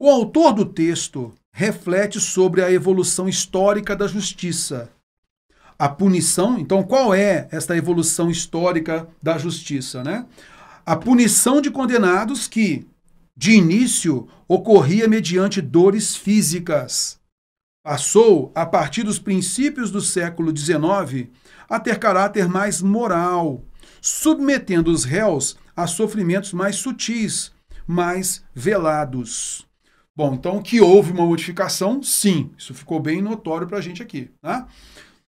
O autor do texto reflete sobre a evolução histórica da justiça. A punição, então qual é esta evolução histórica da justiça, né? A punição de condenados que, de início, ocorria mediante dores físicas. Passou, a partir dos princípios do século XIX, a ter caráter mais moral, submetendo os réus a sofrimentos mais sutis, mais velados. Bom, então que houve uma modificação, sim. Isso ficou bem notório para a gente aqui. Né?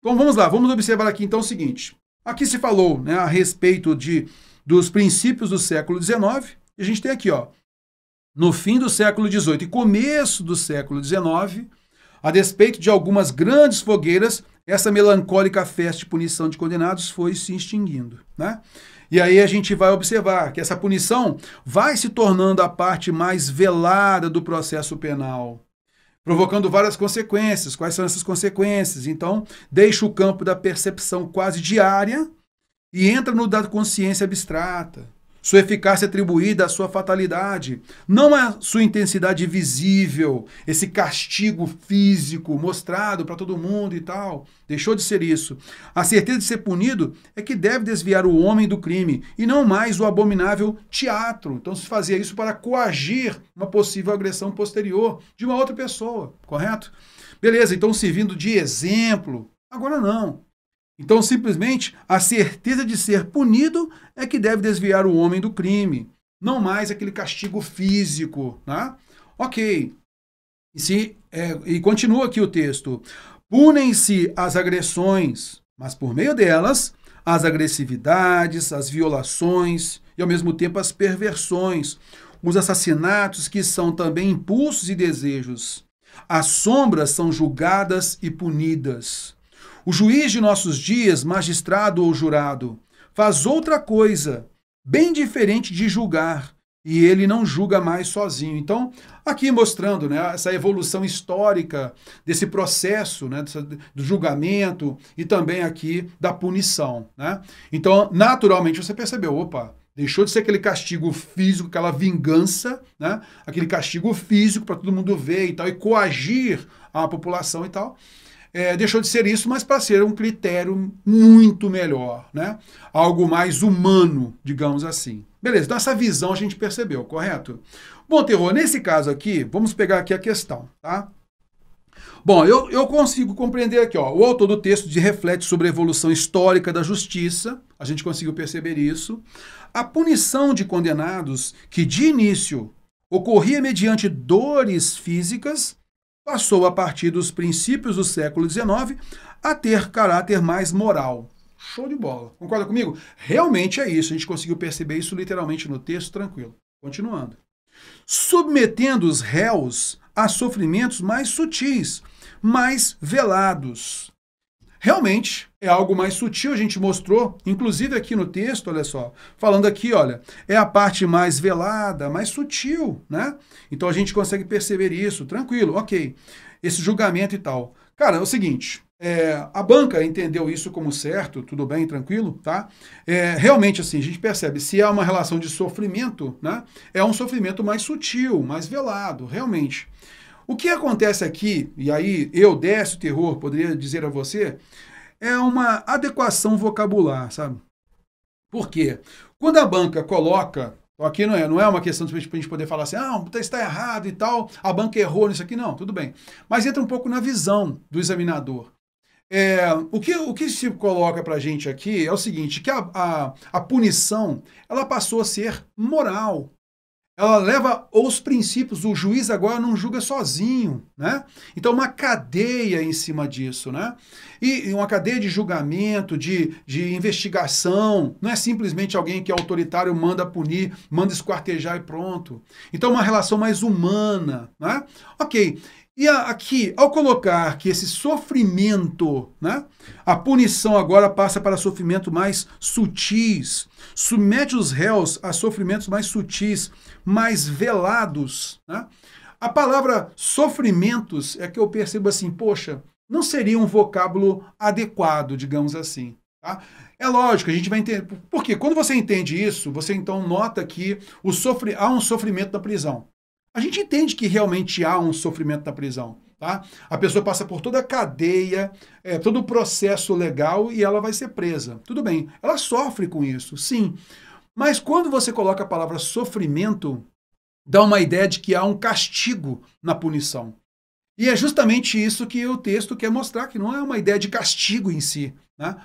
Então vamos lá, vamos observar aqui então o seguinte. Aqui se falou né, a respeito de, dos princípios do século XIX. E a gente tem aqui, ó, no fim do século XVIII e começo do século XIX, a despeito de algumas grandes fogueiras essa melancólica festa de punição de condenados foi se extinguindo. Né? E aí a gente vai observar que essa punição vai se tornando a parte mais velada do processo penal, provocando várias consequências. Quais são essas consequências? Então, deixa o campo da percepção quase diária e entra no da consciência abstrata sua eficácia é atribuída à sua fatalidade, não à sua intensidade visível, esse castigo físico mostrado para todo mundo e tal. Deixou de ser isso. A certeza de ser punido é que deve desviar o homem do crime e não mais o abominável teatro. Então se fazia isso para coagir uma possível agressão posterior de uma outra pessoa, correto? Beleza, então servindo de exemplo. Agora não. Então, simplesmente, a certeza de ser punido é que deve desviar o homem do crime, não mais aquele castigo físico. Né? Ok. E, se, é, e continua aqui o texto. Punem-se as agressões, mas por meio delas, as agressividades, as violações e, ao mesmo tempo, as perversões, os assassinatos, que são também impulsos e desejos. As sombras são julgadas e punidas. O juiz de nossos dias, magistrado ou jurado, faz outra coisa, bem diferente de julgar, e ele não julga mais sozinho. Então, aqui mostrando né, essa evolução histórica desse processo né, do julgamento e também aqui da punição. Né? Então, naturalmente, você percebeu, opa, Deixou de ser aquele castigo físico, aquela vingança, né? aquele castigo físico para todo mundo ver e tal, e coagir a população e tal é, deixou de ser isso, mas para ser um critério muito melhor, né? Algo mais humano, digamos assim. Beleza, então essa visão a gente percebeu, correto? Bom, Terror, nesse caso aqui, vamos pegar aqui a questão, tá? Bom, eu, eu consigo compreender aqui, ó, o autor do texto de reflete sobre a evolução histórica da justiça, a gente conseguiu perceber isso. A punição de condenados, que de início ocorria mediante dores físicas, passou a partir dos princípios do século XIX a ter caráter mais moral. Show de bola. Concorda comigo? Realmente é isso. A gente conseguiu perceber isso literalmente no texto, tranquilo. Continuando. Submetendo os réus a sofrimentos mais sutis, mais velados, Realmente é algo mais sutil, a gente mostrou, inclusive aqui no texto, olha só, falando aqui, olha, é a parte mais velada, mais sutil, né? Então a gente consegue perceber isso, tranquilo, ok, esse julgamento e tal. Cara, é o seguinte, é, a banca entendeu isso como certo, tudo bem, tranquilo, tá? É, realmente, assim, a gente percebe, se é uma relação de sofrimento, né? É um sofrimento mais sutil, mais velado, realmente. O que acontece aqui, e aí eu, o Terror, poderia dizer a você, é uma adequação vocabular, sabe? Por quê? Quando a banca coloca Aqui não é, não é uma questão de a gente poder falar assim, ah, tá, está errado e tal, a banca errou nisso aqui, não, tudo bem. Mas entra um pouco na visão do examinador. É, o, que, o que se coloca para a gente aqui é o seguinte, que a, a, a punição, ela passou a ser moral, ela leva os princípios, o juiz agora não julga sozinho, né? Então, uma cadeia em cima disso, né? E uma cadeia de julgamento, de, de investigação, não é simplesmente alguém que é autoritário, manda punir, manda esquartejar e pronto. Então, uma relação mais humana, né? Ok, e aqui, ao colocar que esse sofrimento, né, a punição agora passa para sofrimento mais sutis, submete os réus a sofrimentos mais sutis, mais velados. Né? A palavra sofrimentos é que eu percebo assim, poxa, não seria um vocábulo adequado, digamos assim. Tá? É lógico, a gente vai entender. Porque quando você entende isso, você então nota que o sofre, há um sofrimento na prisão. A gente entende que realmente há um sofrimento na prisão. Tá? A pessoa passa por toda a cadeia, é, todo o processo legal e ela vai ser presa. Tudo bem, ela sofre com isso, sim. Mas quando você coloca a palavra sofrimento, dá uma ideia de que há um castigo na punição. E é justamente isso que o texto quer mostrar, que não é uma ideia de castigo em si. Né?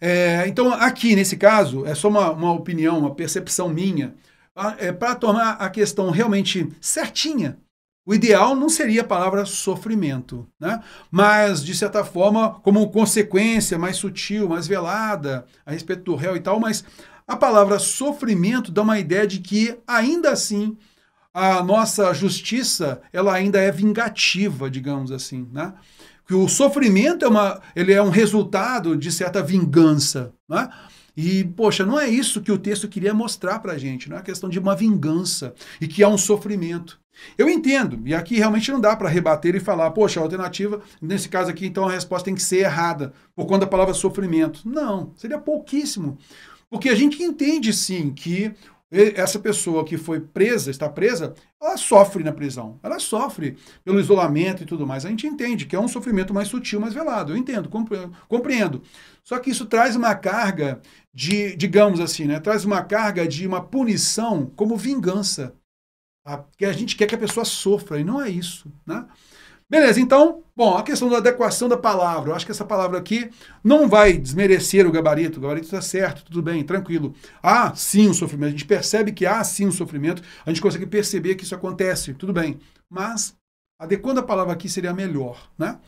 É, então, aqui, nesse caso, é só uma, uma opinião, uma percepção minha. Ah, é, para tornar a questão realmente certinha, o ideal não seria a palavra sofrimento, né? mas, de certa forma, como consequência mais sutil, mais velada a respeito do réu e tal, mas a palavra sofrimento dá uma ideia de que, ainda assim, a nossa justiça ela ainda é vingativa, digamos assim. Né? Que o sofrimento é, uma, ele é um resultado de certa vingança. Né? E, poxa, não é isso que o texto queria mostrar para a gente, não é a questão de uma vingança e que há um sofrimento. Eu entendo, e aqui realmente não dá para rebater e falar, poxa, a alternativa, nesse caso aqui, então a resposta tem que ser errada, por conta da palavra sofrimento. Não, seria pouquíssimo. Porque a gente entende sim que essa pessoa que foi presa, está presa, ela sofre na prisão. Ela sofre pelo isolamento e tudo mais. A gente entende que é um sofrimento mais sutil, mais velado. Eu entendo, compreendo. Só que isso traz uma carga de, digamos assim, né? Traz uma carga de uma punição como vingança. Tá? Que a gente quer que a pessoa sofra, e não é isso, né? Beleza, então Bom, a questão da adequação da palavra. Eu acho que essa palavra aqui não vai desmerecer o gabarito. O gabarito está certo, tudo bem, tranquilo. Há sim um sofrimento. A gente percebe que há sim um sofrimento. A gente consegue perceber que isso acontece, tudo bem. Mas adequando a palavra aqui seria melhor, né?